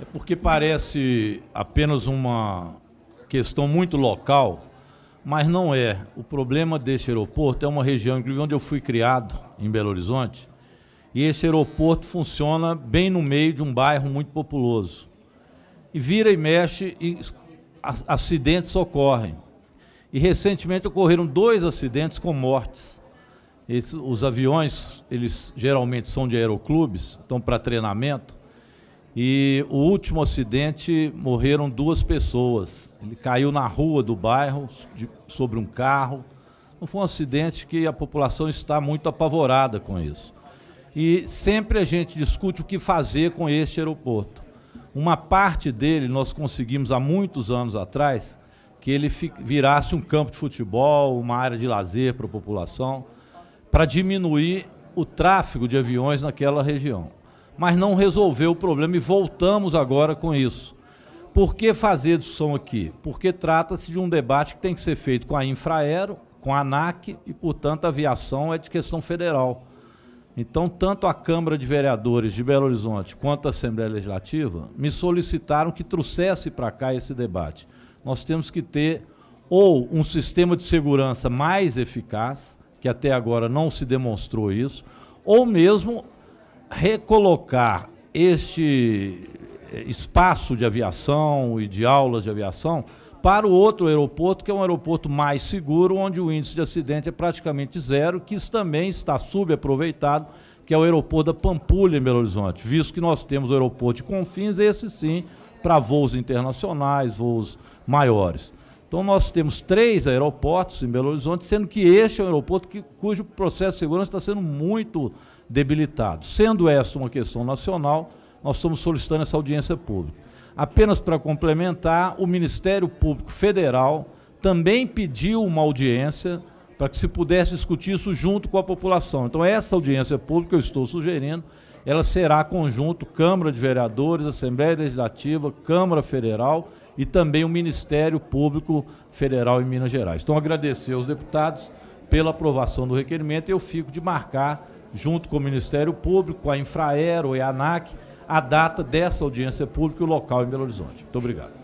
É porque parece apenas uma questão muito local, mas não é. O problema desse aeroporto é uma região, inclusive onde eu fui criado, em Belo Horizonte, e esse aeroporto funciona bem no meio de um bairro muito populoso. E vira e mexe e acidentes ocorrem. E recentemente ocorreram dois acidentes com mortes. Esse, os aviões, eles geralmente são de aeroclubes, estão para treinamento. E o último acidente morreram duas pessoas. Ele caiu na rua do bairro, de, sobre um carro. Não foi um acidente que a população está muito apavorada com isso. E sempre a gente discute o que fazer com este aeroporto. Uma parte dele nós conseguimos há muitos anos atrás que ele virasse um campo de futebol, uma área de lazer para a população, para diminuir o tráfego de aviões naquela região mas não resolveu o problema e voltamos agora com isso. Por que fazer discussão aqui? Porque trata-se de um debate que tem que ser feito com a Infraero, com a ANAC e, portanto, a aviação é de questão federal. Então, tanto a Câmara de Vereadores de Belo Horizonte quanto a Assembleia Legislativa me solicitaram que trouxesse para cá esse debate. Nós temos que ter ou um sistema de segurança mais eficaz, que até agora não se demonstrou isso, ou mesmo recolocar este espaço de aviação e de aulas de aviação para o outro aeroporto, que é um aeroporto mais seguro, onde o índice de acidente é praticamente zero, que isso também está subaproveitado, que é o aeroporto da Pampulha, em Belo Horizonte, visto que nós temos o aeroporto de Confins, esse sim, para voos internacionais, voos maiores. Então, nós temos três aeroportos em Belo Horizonte, sendo que este é um aeroporto que, cujo processo de segurança está sendo muito debilitado. Sendo esta uma questão nacional, nós estamos solicitando essa audiência pública. Apenas para complementar, o Ministério Público Federal também pediu uma audiência para que se pudesse discutir isso junto com a população. Então, essa audiência pública que eu estou sugerindo, ela será conjunto Câmara de Vereadores, Assembleia Legislativa, Câmara Federal e também o Ministério Público Federal em Minas Gerais. Então, agradecer aos deputados pela aprovação do requerimento e eu fico de marcar, junto com o Ministério Público, com a Infraero e a ANAC, a data dessa audiência pública e o local em Belo Horizonte. Muito obrigado.